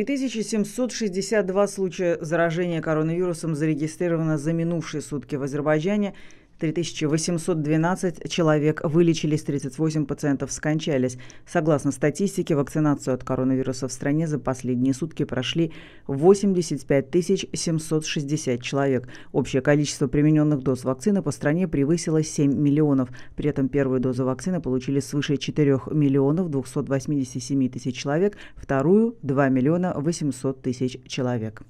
3762 случая заражения коронавирусом зарегистрировано за минувшие сутки в Азербайджане – 3812 человек вылечились, 38 пациентов скончались. Согласно статистике, вакцинацию от коронавируса в стране за последние сутки прошли 85 760 человек. Общее количество примененных доз вакцины по стране превысило 7 миллионов. При этом первую дозу вакцины получили свыше 4 миллионов 287 тысяч человек, вторую – 2 миллиона 800 тысяч человек.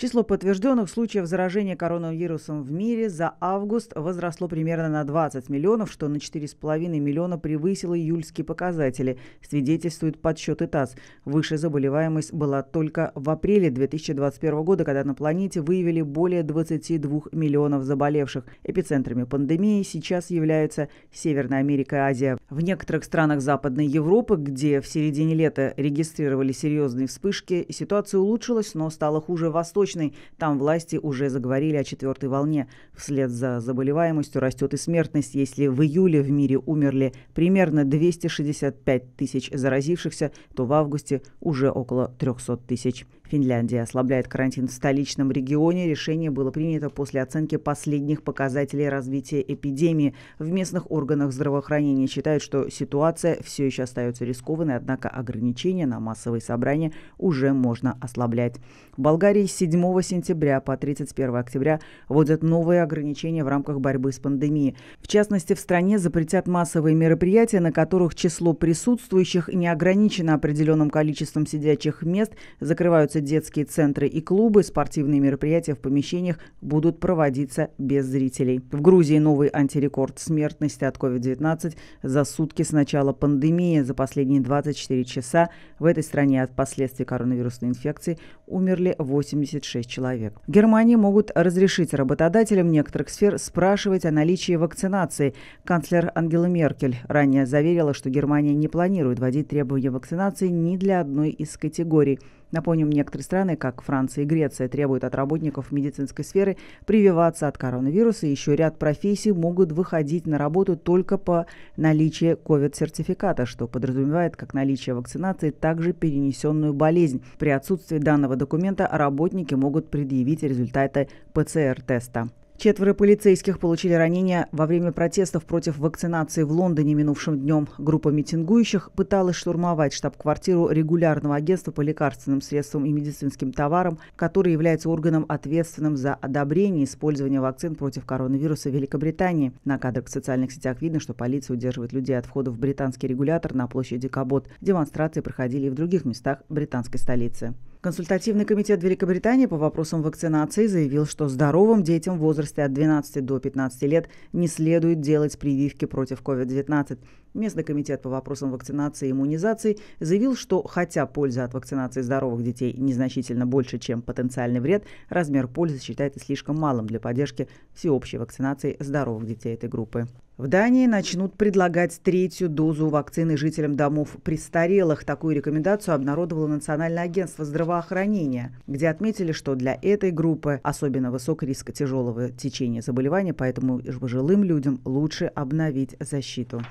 Число подтвержденных случаев заражения коронавирусом в мире за август возросло примерно на 20 миллионов, что на 4,5 миллиона превысило июльские показатели, свидетельствуют подсчеты ТАСС. Высшая заболеваемость была только в апреле 2021 года, когда на планете выявили более 22 миллионов заболевших. Эпицентрами пандемии сейчас являются Северная Америка и Азия. В некоторых странах Западной Европы, где в середине лета регистрировали серьезные вспышки, ситуация улучшилась, но стало хуже в Восточной восточной, там власти уже заговорили о четвертой волне. Вслед за заболеваемостью растет и смертность. Если в июле в мире умерли примерно 265 тысяч заразившихся, то в августе уже около 300 тысяч. Финляндия ослабляет карантин в столичном регионе. Решение было принято после оценки последних показателей развития эпидемии. В местных органах здравоохранения считают, что ситуация все еще остается рискованной, однако ограничения на массовые собрания уже можно ослаблять. В Болгарии с 7 сентября по 31 октября вводят новые ограничения в рамках борьбы с пандемией. В частности, в стране запретят массовые мероприятия, на которых число присутствующих не ограничено определенным количеством сидячих мест, закрываются работы детские центры и клубы, спортивные мероприятия в помещениях будут проводиться без зрителей. В Грузии новый антирекорд смертности от COVID-19 за сутки с начала пандемии. За последние 24 часа в этой стране от последствий коронавирусной инфекции умерли 86 человек. В Германии могут разрешить работодателям некоторых сфер спрашивать о наличии вакцинации. Канцлер Ангела Меркель ранее заверила, что Германия не планирует вводить требования вакцинации ни для одной из категорий – Напомним, некоторые страны, как Франция и Греция, требуют от работников медицинской сферы прививаться от коронавируса. Еще ряд профессий могут выходить на работу только по наличию COVID-сертификата, что подразумевает как наличие вакцинации, так также перенесенную болезнь. При отсутствии данного документа работники могут предъявить результаты ПЦР-теста. Четверо полицейских получили ранения во время протестов против вакцинации в Лондоне минувшим днем. Группа митингующих пыталась штурмовать штаб-квартиру регулярного агентства по лекарственным средствам и медицинским товарам, который является органом, ответственным за одобрение использования вакцин против коронавируса в Великобритании. На кадрах в социальных сетях видно, что полиция удерживает людей от входа в британский регулятор на площади Кабот. Демонстрации проходили и в других местах британской столицы. Консультативный комитет Великобритании по вопросам вакцинации заявил, что здоровым детям в возрасте от 12 до 15 лет не следует делать прививки против COVID-19. Местный комитет по вопросам вакцинации и иммунизации заявил, что хотя польза от вакцинации здоровых детей незначительно больше, чем потенциальный вред, размер пользы считается слишком малым для поддержки всеобщей вакцинации здоровых детей этой группы. В Дании начнут предлагать третью дозу вакцины жителям домов престарелых. Такую рекомендацию обнародовало Национальное агентство здравоохранения, где отметили, что для этой группы особенно высок риск тяжелого течения заболевания, поэтому пожилым людям лучше обновить защиту.